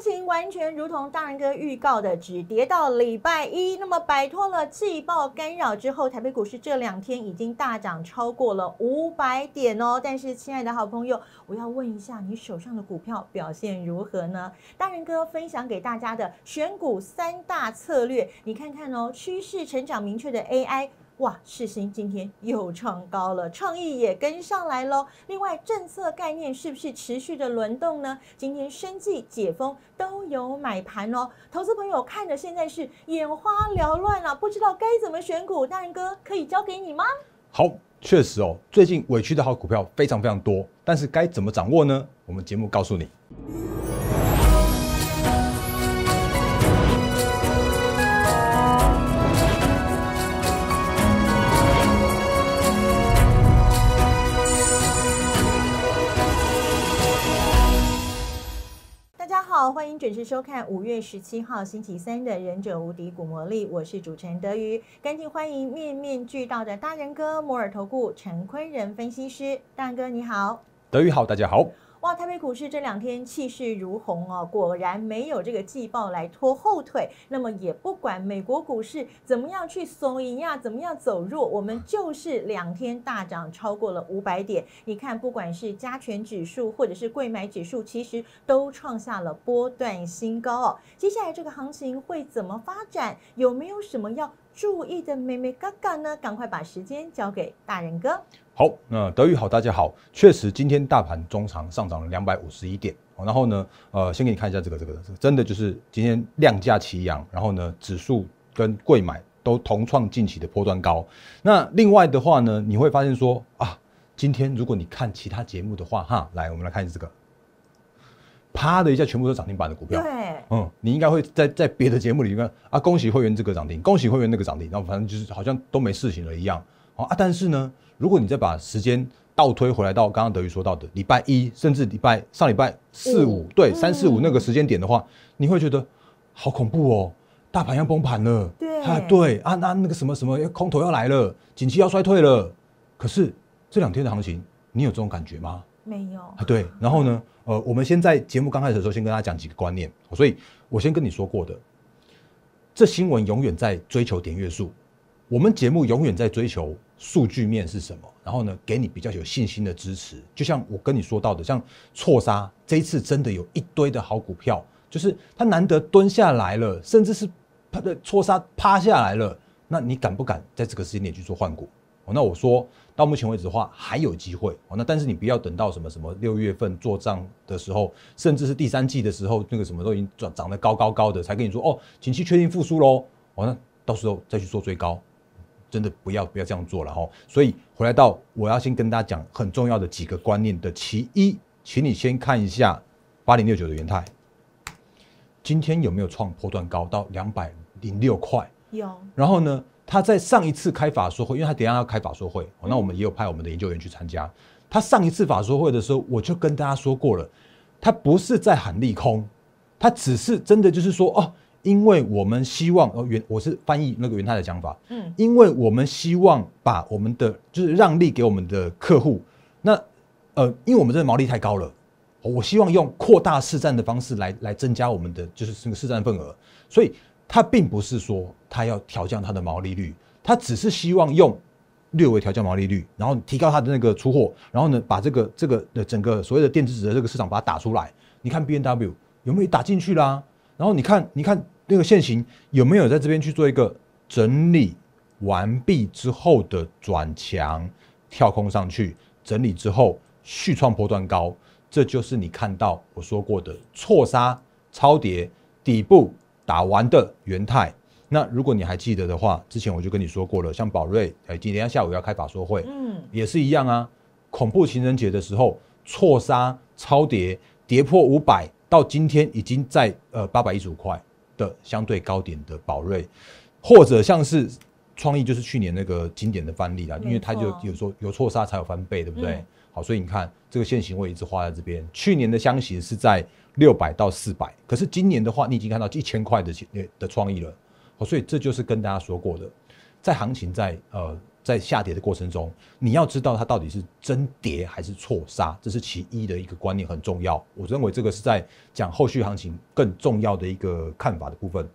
情完全如同大人哥预告的，只跌到礼拜一。那么摆脱了季报干扰之后，台北股市这两天已经大涨超过了五百点哦。但是，亲爱的好朋友，我要问一下你手上的股票表现如何呢？大人哥分享给大家的选股三大策略，你看看哦。趋势成长明确的 AI。哇，世新今天又创高了，创意也跟上来喽。另外，政策概念是不是持续的轮动呢？今天生计解封都有买盘哦。投资朋友看着现在是眼花缭乱了，不知道该怎么选股，大仁哥可以交给你吗？好，确实哦，最近委屈的好股票非常非常多，但是该怎么掌握呢？我们节目告诉你。是收看五月十七号星期三的《忍者无敌古魔力》，我是主持人德瑜，赶紧欢迎面面俱到的大人哥摩尔投顾陈坤仁分析师大哥，你好，德瑜好，大家好。哇，台北股市这两天气势如虹哦，果然没有这个季报来拖后腿。那么也不管美国股市怎么样去松银呀，怎么样走弱，我们就是两天大涨超过了五百点。你看，不管是加权指数或者是贵买指数，其实都创下了波段新高哦。接下来这个行情会怎么发展？有没有什么要？注意的妹妹，嘎嘎呢？赶快把时间交给大人哥。好，那德语好，大家好。确实，今天大盘中长上涨了两百五十一点。然后呢，呃，先给你看一下这个，这个真的就是今天量价齐扬。然后呢，指数跟贵买都同创近期的波段高。那另外的话呢，你会发现说啊，今天如果你看其他节目的话，哈，来，我们来看这个。啪的一下，全部都涨停板的股票。对，嗯，你应该会在在别的节目里看啊，恭喜会员这个涨停，恭喜会员那个涨停，然后反正就是好像都没事情了一样。啊，但是呢，如果你再把时间倒推回来到刚刚德宇说到的礼拜一，甚至礼拜上礼拜四五，对，三四五那个时间点的话，你会觉得好恐怖哦，大盘要崩盘了。对，啊，对，啊，那那个什么什么，空头要来了，景气要衰退了。可是这两天的行情，你有这种感觉吗？没有。对，然后呢？呃，我们先在节目刚开始的时候先跟大家讲几个观念，所以我先跟你说过的，这新闻永远在追求点阅数，我们节目永远在追求数据面是什么？然后呢，给你比较有信心的支持。就像我跟你说到的，像错杀这一次真的有一堆的好股票，就是它难得蹲下来了，甚至是它的错杀趴下来了，那你敢不敢在这个时间点去做换股？那我说。到目前为止的话还有机会哦，那但是你不要等到什么什么六月份做账的时候，甚至是第三季的时候，那个什么都已经涨长得高高高的，才跟你说哦，景气确定复苏喽，哦，那到时候再去做追高，真的不要不要这样做了哈。所以回来到我要先跟大家讲很重要的几个观念的，其一，请你先看一下八零六九的元泰，今天有没有创破段高到两百零六块？有。然后呢？他在上一次开法说会，因为他等下要开法说会，那我们也有派我们的研究员去参加。他上一次法说会的时候，我就跟大家说过了，他不是在喊利空，他只是真的就是说，哦，因为我们希望哦原我是翻译那个元太的讲法，嗯，因为我们希望把我们的就是让利给我们的客户，那呃，因为我们这个毛利太高了，我希望用扩大市占的方式来来增加我们的就是这个市占份额，所以。他并不是说他要调降他的毛利率，他只是希望用略微调降毛利率，然后提高他的那个出货，然后呢把这个这个的整个所谓的电子纸的这个市场把它打出来。你看 B N W 有没有打进去啦？然后你看你看那个线型有没有在这边去做一个整理完毕之后的转强跳空上去，整理之后续创波段高，这就是你看到我说过的错杀超跌底部。打完的元泰，那如果你还记得的话，之前我就跟你说过了，像宝瑞，哎，今天下午要开法说会，嗯，也是一样啊。恐怖情人节的时候错杀超跌，跌破五百，到今天已经在呃八百一十五块的相对高点的宝瑞，或者像是创意，就是去年那个经典的范例啦，因为它就有说有错杀才有翻倍，对不对？好，所以你看这个线形我一直画在这边，去年的箱型是在。六百到四百，可是今年的话，你已经看到一千块的钱的创意了，所以这就是跟大家说过的，在行情在呃在下跌的过程中，你要知道它到底是真跌还是错杀，这是其一的一个观念很重要。我认为这个是在讲后续行情更重要的一个看法的部分。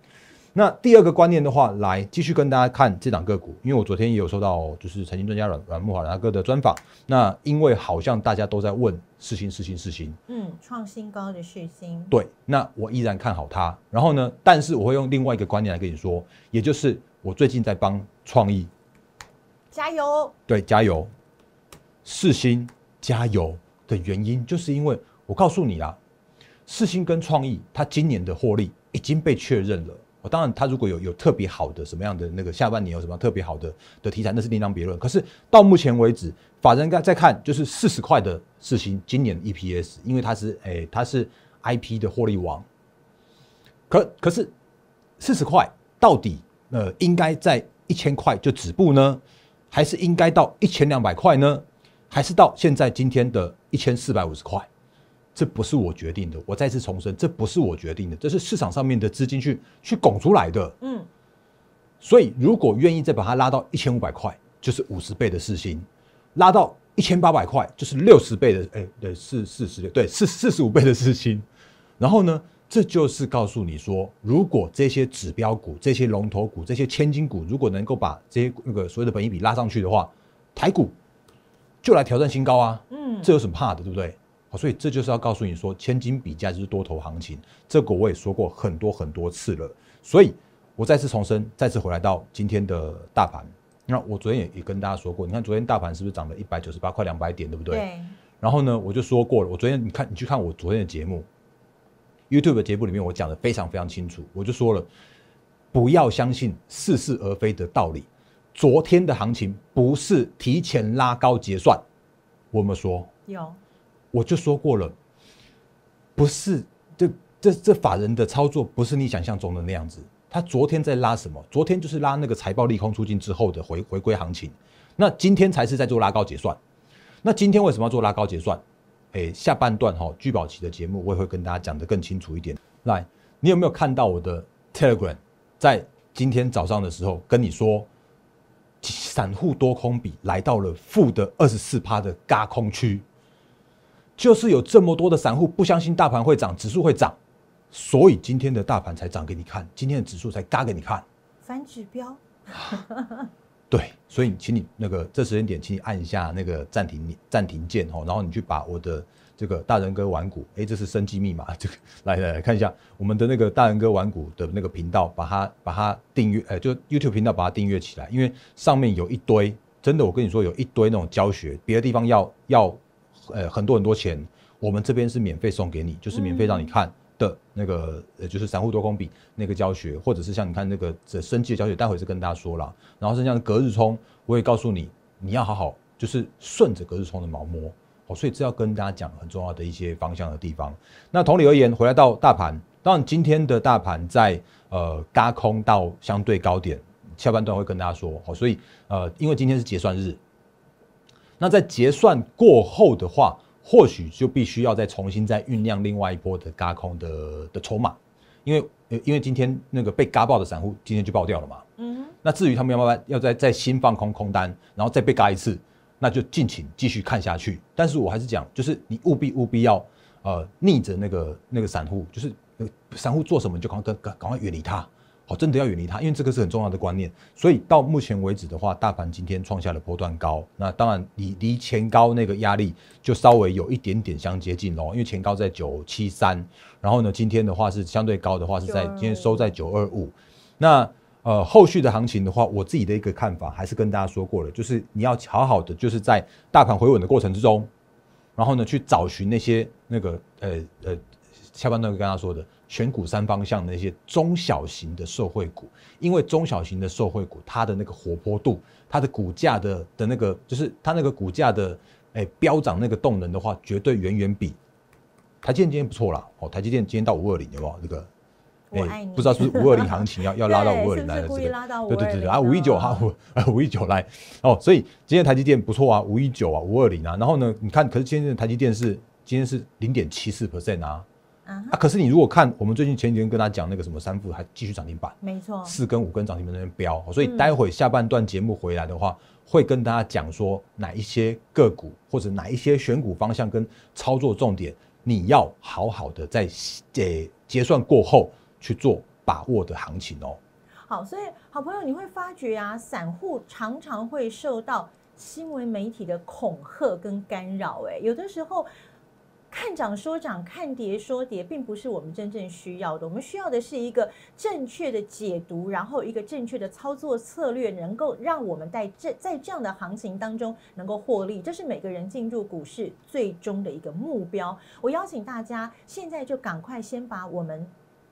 那第二个观念的话，来继续跟大家看这档个股，因为我昨天也有收到，就是财经专家阮阮木华大哥的专访。那因为好像大家都在问四星，四星，四星，嗯，创新高的四星，对。那我依然看好它。然后呢，但是我会用另外一个观念来跟你说，也就是我最近在帮创意加油，对，加油，四星加油的原因，就是因为我告诉你啦，四星跟创意它今年的获利已经被确认了。当然，他如果有有特别好的什么样的那个下半年有什么特别好的的题材，那是另当别论。可是到目前为止，法人该再看就是四十块的事情。今年 EPS，因为它是诶它是 IP 的获利王，可可是四十块到底呃应该在一千块就止步呢，还是应该到一千两百块呢，还是到现在今天的一千四百五十块？这不是我决定的，我再次重申，这不是我决定的，这是市场上面的资金去去拱出来的。嗯，所以如果愿意再把它拉到一千五百块，就是五十倍的市心；拉到一千八百块，就是六十倍的哎，对，四四十对，四四十五倍的市心。然后呢，这就是告诉你说，如果这些指标股、这些龙头股、这些千金股，如果能够把这些那个所谓的本益比拉上去的话，台股就来挑战新高啊！嗯，这有什么怕的，对不对？所以这就是要告诉你说，千金比价就是多头行情。这个我也说过很多很多次了。所以我再次重申，再次回来到今天的大盘。那我昨天也也跟大家说过，你看昨天大盘是不是涨了一百九十八块两百点，对不对？对。然后呢，我就说过了。我昨天你看，你去看我昨天的节目，YouTube 的节目里面，我讲的非常非常清楚。我就说了，不要相信似是而非的道理。昨天的行情不是提前拉高结算。我们说有。我就说过了，不是这这这法人的操作不是你想象中的那样子。他昨天在拉什么？昨天就是拉那个财报利空出尽之后的回回归行情。那今天才是在做拉高结算。那今天为什么要做拉高结算？诶，下半段哈聚宝期的节目我也会跟大家讲的更清楚一点。来，你有没有看到我的 Telegram 在今天早上的时候跟你说，散户多空比来到了负的二十四趴的轧空区？就是有这么多的散户不相信大盘会涨，指数会涨，所以今天的大盘才涨给你看，今天的指数才嘎给你看。反指标。对，所以请你那个这时间点，请你按一下那个暂停暂停键哦，然后你去把我的这个大仁哥玩股，哎，这是生机密码，这个来来来看一下我们的那个大仁哥玩股的那个频道，把它把它订阅，哎，就 YouTube 频道把它订阅起来，因为上面有一堆，真的我跟你说有一堆那种教学，别的地方要要。呃，很多很多钱，我们这边是免费送给你，就是免费让你看的那个呃，就是散户多空比那个教学，或者是像你看那个这升级的教学，待会是跟大家说了。然后是像隔日冲，我也告诉你，你要好好就是顺着隔日冲的毛摸哦。所以这要跟大家讲很重要的一些方向的地方。那同理而言，回来到大盘，当然今天的大盘在呃搭空到相对高点，下半段会跟大家说哦。所以呃，因为今天是结算日。那在结算过后的话，或许就必须要再重新再酝酿另外一波的嘎空的的筹码，因为因为今天那个被嘎爆的散户今天就爆掉了嘛。嗯那至于他们要不要要再再新放空空单，然后再被嘎一次，那就尽情继续看下去。但是我还是讲，就是你务必务必要呃逆着那个那个散户，就是散户做什么就赶快赶赶快远离他。好，真的要远离它，因为这个是很重要的观念。所以到目前为止的话，大盘今天创下了波段高，那当然你离前高那个压力就稍微有一点点相接近喽，因为前高在九七三，然后呢，今天的话是相对高的话是在今天收在九二五。那呃，后续的行情的话，我自己的一个看法还是跟大家说过了，就是你要好好的，就是在大盘回稳的过程之中，然后呢去找寻那些那个呃呃。下半段跟他说的，选股三方向那些中小型的受惠股，因为中小型的受惠股，它的那个活泼度，它的股价的的那个，就是它那个股价的，哎，飙涨那个动能的话，绝对远远比台积电不错啦。哦，台积电今天到五二零了啊，这个，我不知道是不是五二零行情要要拉到五二零呢？这个，对对对对，啊，五一九哈，五一九来哦，所以今天台积电不错啊，五一九啊，五二零啊，然后呢，你看，可是今天的台积电是今天是零点七四 percent 啊。啊！可是你如果看我们最近前几天跟他讲那个什么三副还继续涨停板，没错，四根五根涨停板那边飙，所以待会下半段节目回来的话，会跟大家讲说哪一些个股或者哪一些选股方向跟操作重点，你要好好的在结结算过后去做把握的行情哦。好，所以好朋友你会发觉呀，散户常常会受到新闻媒体的恐吓跟干扰，哎，有的时候。看涨说涨，看跌说跌，并不是我们真正需要的。我们需要的是一个正确的解读，然后一个正确的操作策略，能够让我们在这在这样的行情当中能够获利。这是每个人进入股市最终的一个目标。我邀请大家，现在就赶快先把我们。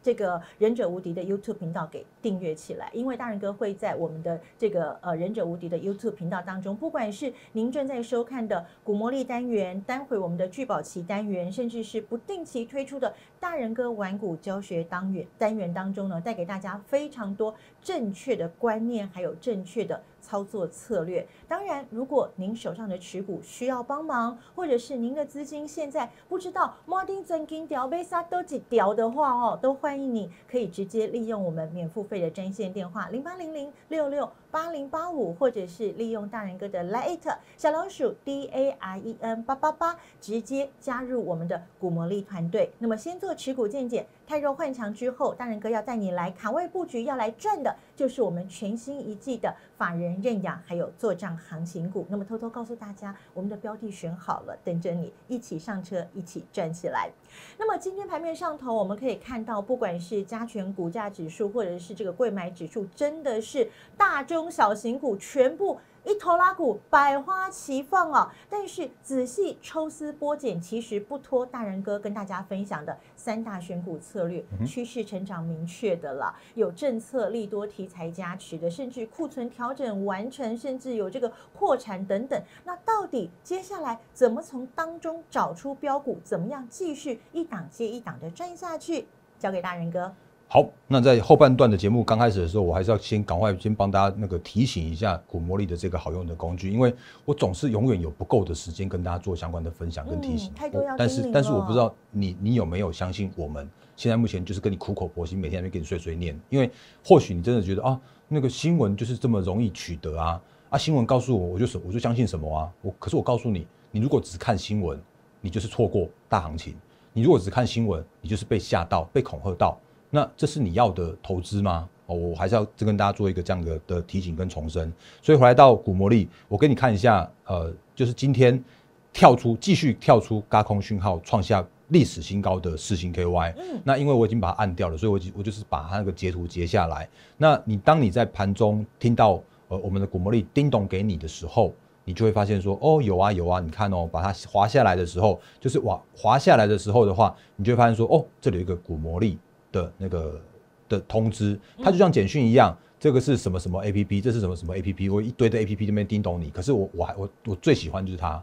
这个忍者无敌的 YouTube 频道给订阅起来，因为大人哥会在我们的这个呃忍者无敌的 YouTube 频道当中，不管是您正在收看的古魔力单元、待会我们的聚宝奇单元，甚至是不定期推出的大人哥玩古教学单元单元当中呢，带给大家非常多正确的观念，还有正确的。操作策略，当然，如果您手上的持股需要帮忙，或者是您的资金现在不知道 Margin 资金调没啥都几调的话哦，都欢迎你，可以直接利用我们免付费的专线电话零八零零六六八零八五，或者是利用大仁哥的 l i t 小老鼠 D A I E N 八八八直接加入我们的股魔力团队。那么，先做持股见解。太弱换强之后，大仁哥要带你来卡位布局，要来赚的，就是我们全新一季的法人认养，还有做账行情股。那么偷偷告诉大家，我们的标的选好了，等着你一起上车，一起赚起来。那么今天盘面上头，我们可以看到，不管是加权股价指数，或者是这个贵买指数，真的是大中小型股全部。一头拉股百花齐放啊！但是仔细抽丝剥茧，其实不拖大人哥跟大家分享的三大选股策略：趋势成长明确的了，有政策利多题材加持的，甚至库存调整完成，甚至有这个扩产等等。那到底接下来怎么从当中找出标股？怎么样继续一档接一档的赚下去？交给大人哥。好，那在后半段的节目刚开始的时候，我还是要先赶快先帮大家那个提醒一下古魔力的这个好用的工具，因为我总是永远有不够的时间跟大家做相关的分享跟提醒。太多要但是但是我不知道你你有没有相信我们现在目前就是跟你苦口婆心每天在跟你碎碎念，因为或许你真的觉得啊那个新闻就是这么容易取得啊啊新闻告诉我我就什我就相信什么啊我可是我告诉你，你如果只看新闻，你就是错过大行情；你如果只看新闻，你就是被吓到被恐吓到。那这是你要的投资吗？哦，我还是要再跟大家做一个这样的的提醒跟重申。所以回到古魔力，我给你看一下，呃，就是今天跳出继续跳出高空讯号，创下历史新高的四星 KY。嗯，那因为我已经把它按掉了，所以我我就是把它那个截图截下来。那你当你在盘中听到呃我们的古魔力叮咚给你的时候，你就会发现说，哦，有啊有啊，你看哦，把它滑下来的时候，就是哇滑下来的时候的话，你就发现说，哦，这里有一个骨魔力。的那个的通知，它就像简讯一样，这个是什么什么 A P P，这是什么什么 A P P，我一堆的 A P P 都边叮咚你。可是我我还我我最喜欢就是它，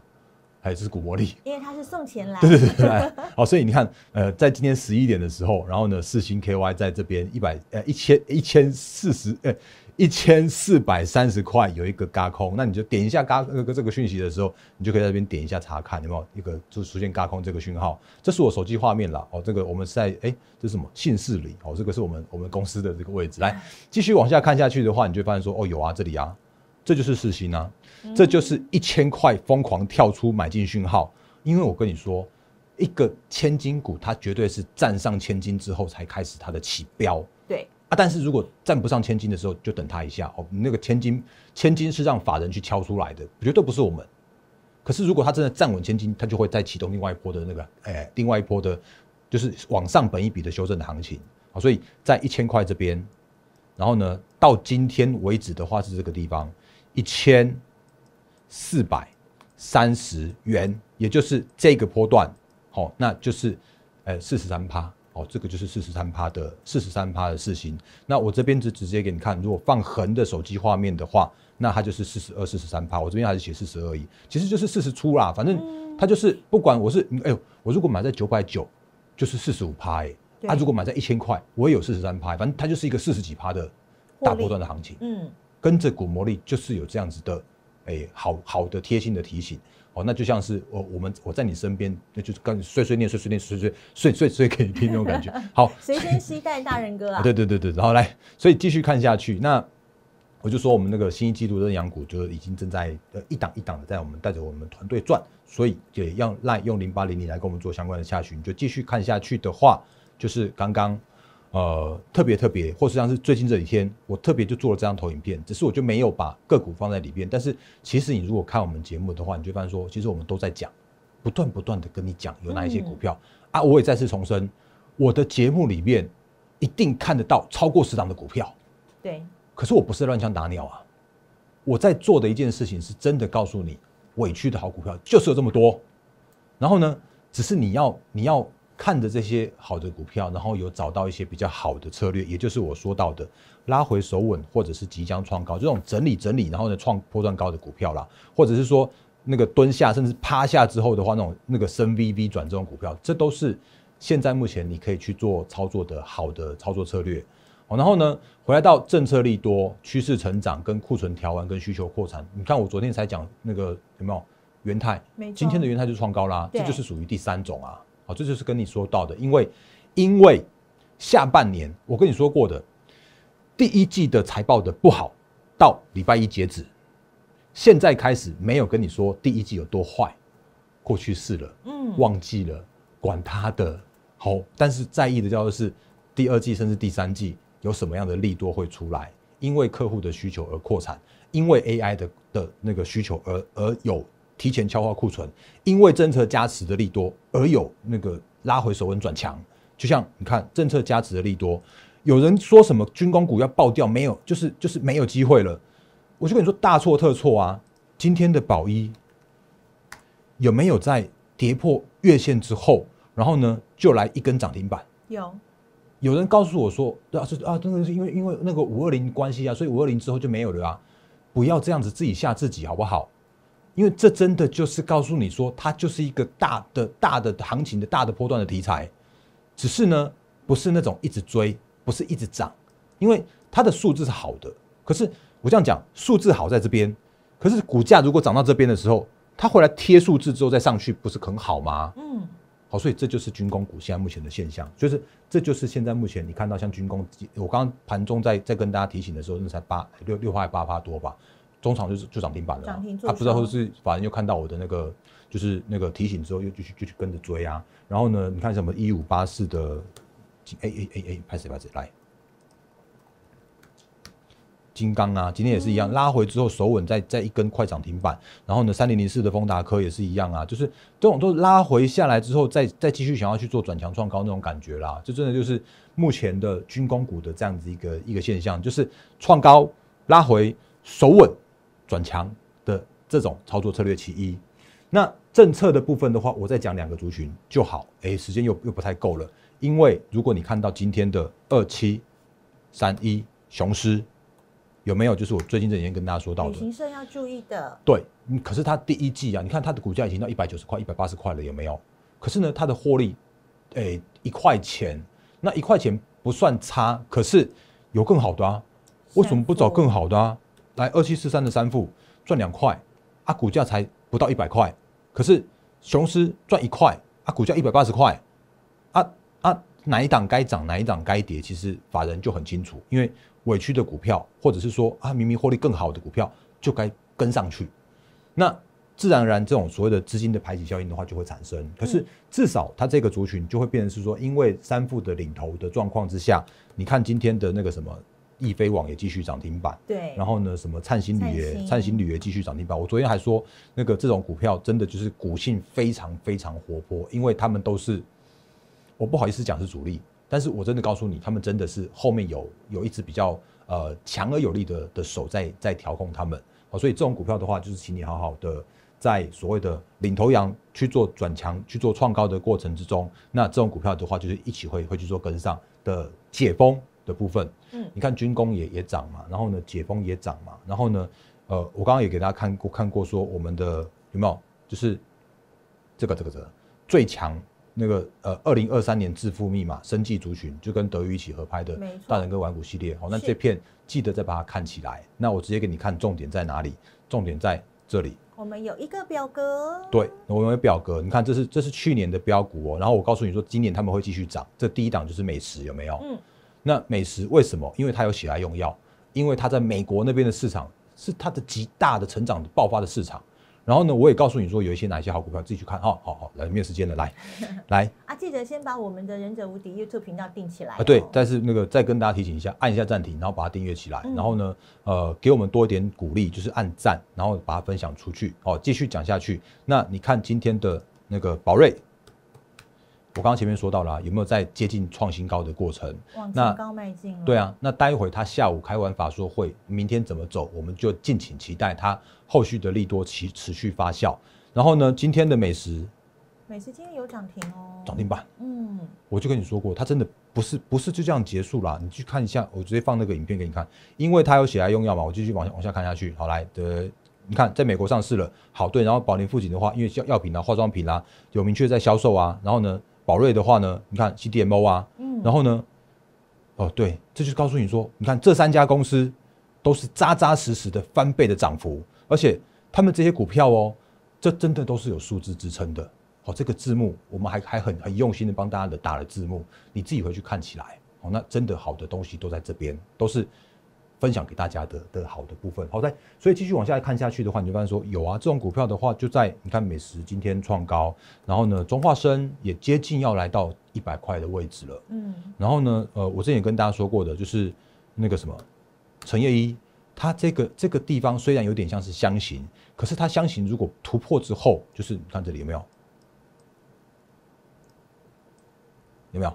还是古魔力，因为它是送钱来。对对对 对，好，所以你看，呃，在今天十一点的时候，然后呢，四星 K Y 在这边一百呃一千一千四十呃。一千四百三十块有一个嘎空，那你就点一下嘎那个这个讯息的时候，你就可以在这边点一下查看有没有一个就出现嘎空这个讯号。这是我手机画面了哦，这个我们在哎这是什么信市里哦，这个是我们我们公司的这个位置。来继续往下看下去的话，你就发现说哦有啊这里啊，这就是四星啊，这就是一千块疯狂跳出买进讯号。因为我跟你说，一个千金股它绝对是站上千金之后才开始它的起标，对。啊，但是如果站不上千金的时候，就等他一下哦。那个千金，千金是让法人去敲出来的，绝对不是我们。可是如果他真的站稳千金，他就会再启动另外一波的那个，哎，另外一波的，就是往上本一笔的修正行情啊。所以在一千块这边，然后呢，到今天为止的话是这个地方一千四百三十元，也就是这个波段，好，那就是，呃四十三趴。哦，这个就是四十三趴的四十三趴的事情。那我这边就直接给你看，如果放横的手机画面的话，那它就是四十二、四十三趴。我这边还是写四十二亿，其实就是四十出啦。反正它就是不管我是哎呦，我如果买在九百九，就是四十五趴哎。啊，如果买在一千块，我也有四十三趴，反正它就是一个四十几趴的大波段的行情。嗯，跟着股魔力就是有这样子的，哎，好好的贴心的提醒。哦，那就像是我我们我在你身边，那就是跟碎碎念碎碎念碎碎碎碎碎给你听那种感觉。好，谁先期待大人哥啊？对对对对，然后来，所以继续看下去。那我就说我们那个新一季度的阳股，就是已经正在呃一档一档的在我们带着我们团队转，所以也要让用零八零零来跟我们做相关的下旬。就继续看下去的话，就是刚刚。呃，特别特别，或是像是最近这几天，我特别就做了这张投影片，只是我就没有把个股放在里边。但是其实你如果看我们节目的话，你就发现说，其实我们都在讲，不断不断的跟你讲有哪一些股票啊。我也再次重申，我的节目里面一定看得到超过十档的股票。对。可是我不是乱枪打鸟啊，我在做的一件事情是真的告诉你，委屈的好股票就是有这么多。然后呢，只是你要你要。看着这些好的股票，然后有找到一些比较好的策略，也就是我说到的拉回手稳或者是即将创高这种整理整理，然后呢创破断高的股票啦，或者是说那个蹲下甚至趴下之后的话，那种那个升 V V 转这种股票，这都是现在目前你可以去做操作的好的操作策略。好，然后呢，回来到政策利多、趋势成长跟库存调完跟需求扩产，你看我昨天才讲那个有没有元泰，今天的元泰就创高啦，这就是属于第三种啊。这就是跟你说到的，因为，因为下半年我跟你说过的，第一季的财报的不好，到礼拜一截止，现在开始没有跟你说第一季有多坏，过去式了，嗯，忘记了，管他的，好，但是在意的叫做是第二季甚至第三季有什么样的利多会出来，因为客户的需求而扩产，因为 AI 的的那个需求而而有。提前消化库存，因为政策加持的利多而有那个拉回首稳转强，就像你看政策加持的利多，有人说什么军工股要爆掉，没有，就是就是没有机会了。我就跟你说大错特错啊！今天的宝一有没有在跌破月线之后，然后呢就来一根涨停板？有。有人告诉我说，对啊是啊，真的是因为因为那个五二零关系啊，所以五二零之后就没有了啊！不要这样子自己吓自己，好不好？因为这真的就是告诉你说，它就是一个大的大的行情的大的波段的题材，只是呢不是那种一直追，不是一直涨，因为它的数字是好的。可是我这样讲，数字好在这边，可是股价如果涨到这边的时候，它回来贴数字之后再上去，不是很好吗？嗯，好，所以这就是军工股现在目前的现象，就是这就是现在目前你看到像军工，我刚刚盘中在在跟大家提醒的时候，那才八六六块八八多吧。中场就是就涨停板了，他不知道说是法人又看到我的那个就是那个提醒之后又继续继续跟着追啊，然后呢你看什么一五八四的哎哎哎哎拍谁拍谁来，金刚啊，今天也是一样拉回之后手稳再再一根快涨停板，然后呢三零零四的丰达科也是一样啊，就是这种都拉回下来之后再再继续想要去做转强创高那种感觉啦，就真的就是目前的军工股的这样子一个一个现象，就是创高拉回手稳。转强的这种操作策略其一，那政策的部分的话，我再讲两个族群就好。哎，时间又又不太够了，因为如果你看到今天的二七三一雄狮，有没有？就是我最近这几天跟大家说到的，行社要注意的。对，可是它第一季啊，你看它的股价已经到一百九十块、一百八十块了，有没有？可是呢，它的获利，哎，一块钱，那一块钱不算差。可是有更好的啊，为什么不找更好的啊？来二七四三的三富赚两块，啊，股价才不到一百块，可是雄狮赚一块，啊，股价一百八十块，啊啊，哪一档该涨，哪一档该跌，其实法人就很清楚，因为委屈的股票，或者是说啊，明明获利更好的股票就该跟上去，那自然而然这种所谓的资金的排挤效应的话就会产生，可是至少它这个族群就会变成是说，因为三副的领头的状况之下，你看今天的那个什么。易飞网也继续涨停板，对，然后呢，什么灿星旅业、灿星旅业继续涨停板。我昨天还说，那个这种股票真的就是股性非常非常活泼，因为他们都是，我不好意思讲是主力，但是我真的告诉你，他们真的是后面有有一只比较呃强而有力的的手在在调控他们好，所以这种股票的话，就是请你好好的在所谓的领头羊去做转强、去做创高的过程之中，那这种股票的话，就是一起会会去做跟上的解封。部分，嗯，你看军工也也涨嘛，然后呢解封也涨嘛，然后呢，呃，我刚刚也给大家看过看过说我们的有没有就是这个这个这个最强那个呃二零二三年致富密码生计族群就跟德裕一起合拍的，没错，大人跟玩股系列，好，那这片记得再把它看起来，那我直接给你看重点在哪里，重点在这里，我们有一个表格，对，我们有表格，你看这是这是去年的标股哦，然后我告诉你说今年他们会继续涨，这第一档就是美食有没有？嗯。那美食为什么？因为它有喜爱用药，因为它在美国那边的市场是它的极大的成长爆发的市场。然后呢，我也告诉你说，有一些哪一些好股票，自己去看哈。好好来，没有时间了，来 来啊！记得先把我们的《忍者无敌》YouTube 频道订起来啊。对，但是那个再跟大家提醒一下，按一下暂停，然后把它订阅起来。然后呢，呃，给我们多一点鼓励，就是按赞，然后把它分享出去哦。继续讲下去。那你看今天的那个宝瑞。我刚刚前面说到了，有没有在接近创新高的过程？往新高迈进。对啊，那待会他下午开完法说会，明天怎么走，我们就敬请期待他后续的利多持持续发酵。然后呢，今天的美食，美食今天有涨停哦，涨停板。嗯，我就跟你说过，它真的不是不是就这样结束了。你去看一下，我直接放那个影片给你看，因为它有血癌用药嘛，我继续往往下看下去。好，来的，你看，在美国上市了，好对。然后宝莲附近的话，因为药药品啦、化妆品啦，有明确在销售啊。然后呢？宝瑞的话呢，你看 c D M O 啊，嗯，然后呢，哦对，这就是告诉你说，你看这三家公司都是扎扎实实的翻倍的涨幅，而且他们这些股票哦，这真的都是有数字支撑的。好，这个字幕我们还还很很用心的帮大家的打了字幕，你自己回去看起来。哦，那真的好的东西都在这边，都是。分享给大家的的好的部分，好在，所以继续往下看下去的话，你就发现说有啊，这种股票的话就在你看，美食今天创高，然后呢，中化生也接近要来到一百块的位置了，嗯，然后呢，呃，我之前也跟大家说过的，就是那个什么，陈叶一，它这个这个地方虽然有点像是箱型，可是它箱型如果突破之后，就是你看这里有没有，有没有？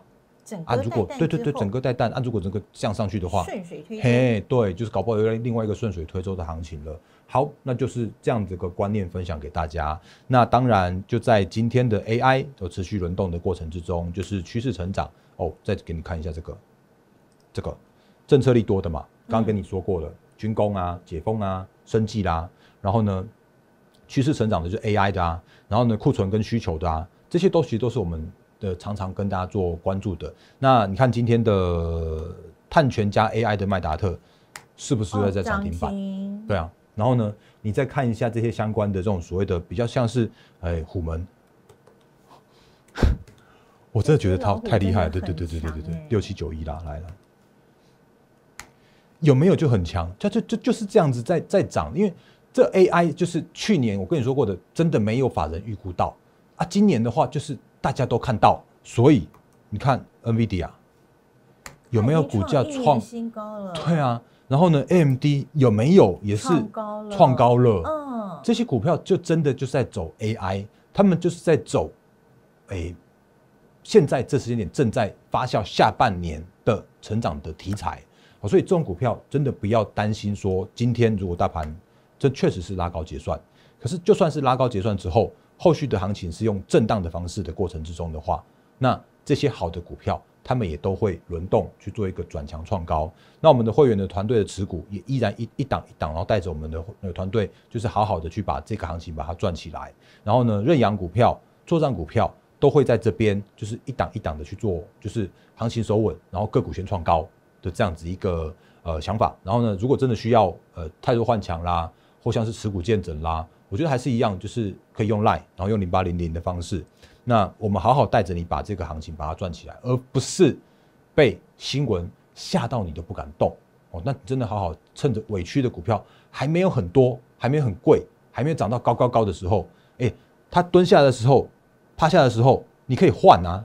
啊，如果对对对，整个带蛋，啊如果整个向上去的话，顺水推嘿，对，就是搞不好有另外一个顺水推舟的行情了。好，那就是这样子个观念分享给大家。那当然就在今天的 AI 的持续轮动的过程之中，就是趋势成长哦。再给你看一下这个这个政策力多的嘛，刚刚跟你说过了，军工啊、解封啊、生计啦，然后呢趋势成长的就是 AI 的啊，然后呢库存跟需求的啊，这些都其实都是我们。的常常跟大家做关注的，那你看今天的碳全加 AI 的麦达特，是不是会在涨停板？对啊，然后呢，你再看一下这些相关的这种所谓的比较像是，哎，虎门，我真的觉得他太厉害，了，对对对对对对对，六七九一啦来了，有没有就很强？就就就就是这样子在在涨，因为这 AI 就是去年我跟你说过的，真的没有法人预估到啊，今年的话就是。大家都看到，所以你看，NVIDIA 有没有股价创新高了？对啊，然后呢，AMD 有没有也是创高了？嗯，这些股票就真的就在走 AI，他们就是在走，哎，现在这时间点正在发酵下半年的成长的题材，所以这种股票真的不要担心说今天如果大盘这确实是拉高结算，可是就算是拉高结算之后。后续的行情是用震荡的方式的过程之中的话，那这些好的股票，他们也都会轮动去做一个转强创高。那我们的会员的团队的持股也依然一一档一档，然后带着我们的呃团队，就是好好的去把这个行情把它转起来。然后呢，认养股票、作战股票都会在这边就是一档一档的去做，就是行情守稳，然后个股先创高的这样子一个呃想法。然后呢，如果真的需要呃太多换强啦，或像是持股见证啦。我觉得还是一样，就是可以用 lie，然后用零八零零的方式。那我们好好带着你把这个行情把它转起来，而不是被新闻吓到你都不敢动哦。那真的好好趁着委屈的股票还没有很多，还没有很贵，还没有涨到高高高的时候，哎，它蹲下的时候，趴下的时候，你可以换啊。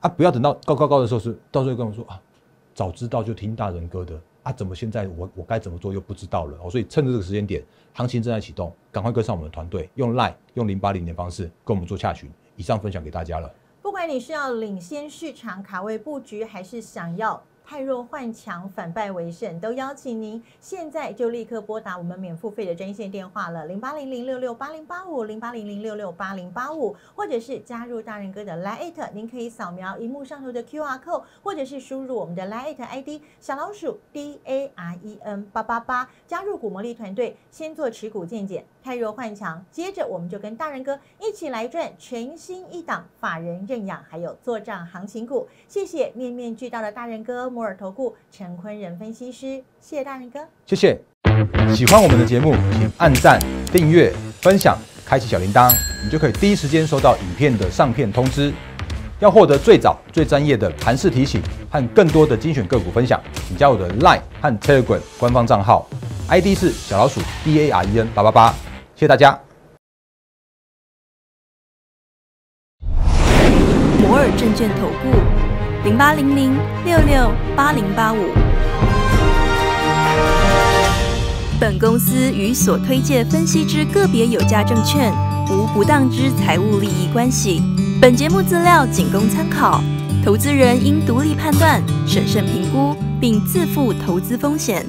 啊，不要等到高高高的时候，是到时候跟我说啊，早知道就听大人哥的。啊，怎么现在我我该怎么做又不知道了哦，所以趁着这个时间点，行情正在启动，赶快跟上我们的团队，用 Line 用零八零的方式跟我们做下询。以上分享给大家了，不管你是要领先市场卡位布局，还是想要。弱换强，反败为胜，都邀请您现在就立刻拨打我们免付费的专线电话了，零八零零六六八零八五，零八零零六六八零八五，或者是加入大人哥的 Line，您可以扫描荧幕上头的 QR code，或者是输入我们的 Line ID 小老鼠 DAREN 八八八，加入古魔力团队，先做持股见解。泰弱幻强，接着我们就跟大人哥一起来转全新一档法人认养，还有做账行情股。谢谢面面俱到的大人哥摩尔投顾陈坤仁分析师，谢谢大人哥。谢谢。喜欢我们的节目，请按赞、订阅、分享，开启小铃铛，你就可以第一时间收到影片的上片通知。要获得最早最专业的盘势提醒和更多的精选个股分享，请加我的 Line 和 Telegram 官方账号，ID 是小老鼠 D A R E N 八八八。谢谢大家。摩尔证券投顾，零八零零六六八零八五。本公司与所推荐分析之个别有价证券无不当之财务利益关系。本节目资料仅供参考，投资人应独立判断、审慎评估，并自负投资风险。